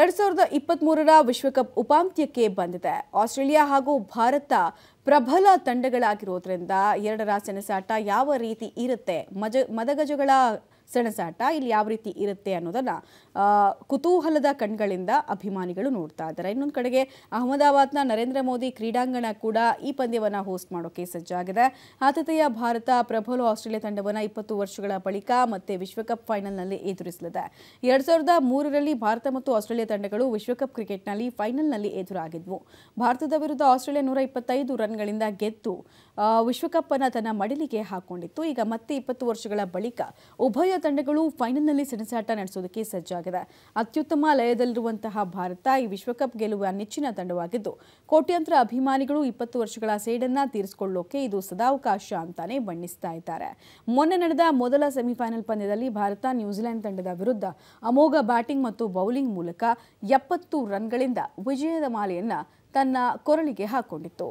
ಎರಡ್ ಸಾವಿರದ ಮೂರರ ವಿಶ್ವಕಪ್ ಉಪಾಂತ್ಯಕ್ಕೆ ಬಂದಿದೆ ಆಸ್ಟ್ರೇಲಿಯಾ ಹಾಗೂ ಭಾರತ ಪ್ರಬಲ ತಂಡಗಳಾಗಿರುವುದರಿಂದ ಎರಡರ ಸೆಣಸಾಟ ಯಾವ ರೀತಿ ಇರುತ್ತೆ ಮಜ ಮದಗಜಗಳ ಸೆಣಸಾಟ ಇಲ್ಲಿ ಯಾವ ರೀತಿ ಇರುತ್ತೆ ಅನ್ನೋದನ್ನು ಕುತೂಹಲದ ಕಣ್ಗಳಿಂದ ಅಭಿಮಾನಿಗಳು ನೋಡ್ತಾ ಇದ್ದಾರೆ ಇನ್ನೊಂದು ಕಡೆಗೆ ಅಹಮದಾಬಾದ್ನ ನರೇಂದ್ರ ಮೋದಿ ಕ್ರೀಡಾಂಗಣ ಕೂಡ ಈ ಪಂದ್ಯವನ್ನು ಹೋಸ್ಟ್ ಮಾಡೋಕೆ ಸಜ್ಜಾಗಿದೆ ಆತಿಥೇಯ ಭಾರತ ಪ್ರಬಲ ಆಸ್ಟ್ರೇಲಿಯಾ ತಂಡವನ್ನು ಇಪ್ಪತ್ತು ವರ್ಷಗಳ ಬಳಿಕ ಮತ್ತೆ ವಿಶ್ವಕಪ್ ಫೈನಲ್ನಲ್ಲಿ ಎದುರಿಸಲಿದೆ ಎರಡ್ ಸಾವಿರದ ಮೂರರಲ್ಲಿ ಭಾರತ ಮತ್ತು ಆಸ್ಟ್ರೇಲಿಯಾ ತಂಡಗಳು ವಿಶ್ವಕಪ್ ಕ್ರಿಕೆಟ್ನಲ್ಲಿ ಫೈನಲ್ನಲ್ಲಿ ಎದುರಾಗಿದ್ವು ಭಾರತದ ವಿರುದ್ಧ ಆಸ್ಟ್ರೇಲಿಯಾ ನೂರ ಇಪ್ಪತ್ತೈದು ರನ್ಗಳಿಂದ ಗೆದ್ದು ವಿಶ್ವಕಪ್ ಅನ್ನು ತನ್ನ ಮಡಿಲಿಗೆ ಹಾಕೊಂಡಿತ್ತು ಈಗ ಮತ್ತೆ ಇಪ್ಪತ್ತು ವರ್ಷಗಳ ಬಳಿಕ ಉಭಯ ತಂಡಗಳು ಫೈನಲ್ನಲ್ಲಿ ಸೆಣಸಾಟ ನಡೆಸೋದಕ್ಕೆ ಸಜ್ಜಾಗಿದೆ ಅತ್ಯುತ್ತಮ ಲಯದಲ್ಲಿರುವಂತಹ ಭಾರತ ಈ ವಿಶ್ವಕಪ್ ಗೆಲುವ ನೆಚ್ಚಿನ ತಂಡವಾಗಿದ್ದು ಕೋಟ್ಯಂತರ ಅಭಿಮಾನಿಗಳು ಇಪ್ಪತ್ತು ವರ್ಷಗಳ ಸೇಡನ್ನ ತೀರಿಸಿಕೊಳ್ಳೋಕೆ ಇದು ಸದಾವಕಾಶ ಅಂತಾನೆ ಬಣ್ಣಿಸ್ತಾ ಇದ್ದಾರೆ ಮೊನ್ನೆ ನಡೆದ ಮೊದಲ ಸೆಮಿಫೈನಲ್ ಪಂದ್ಯದಲ್ಲಿ ಭಾರತ ನ್ಯೂಜಿಲೆಂಡ್ ತಂಡದ ವಿರುದ್ಧ ಅಮೋಘ ಬ್ಯಾಟಿಂಗ್ ಮತ್ತು ಬೌಲಿಂಗ್ ಮೂಲಕ ಎಪ್ಪತ್ತು ರನ್ಗಳಿಂದ ವಿಜಯದ ಮಾಲೆಯನ್ನ ತನ್ನ ಕೊರಳಿಗೆ ಹಾಕೊಂಡಿತ್ತು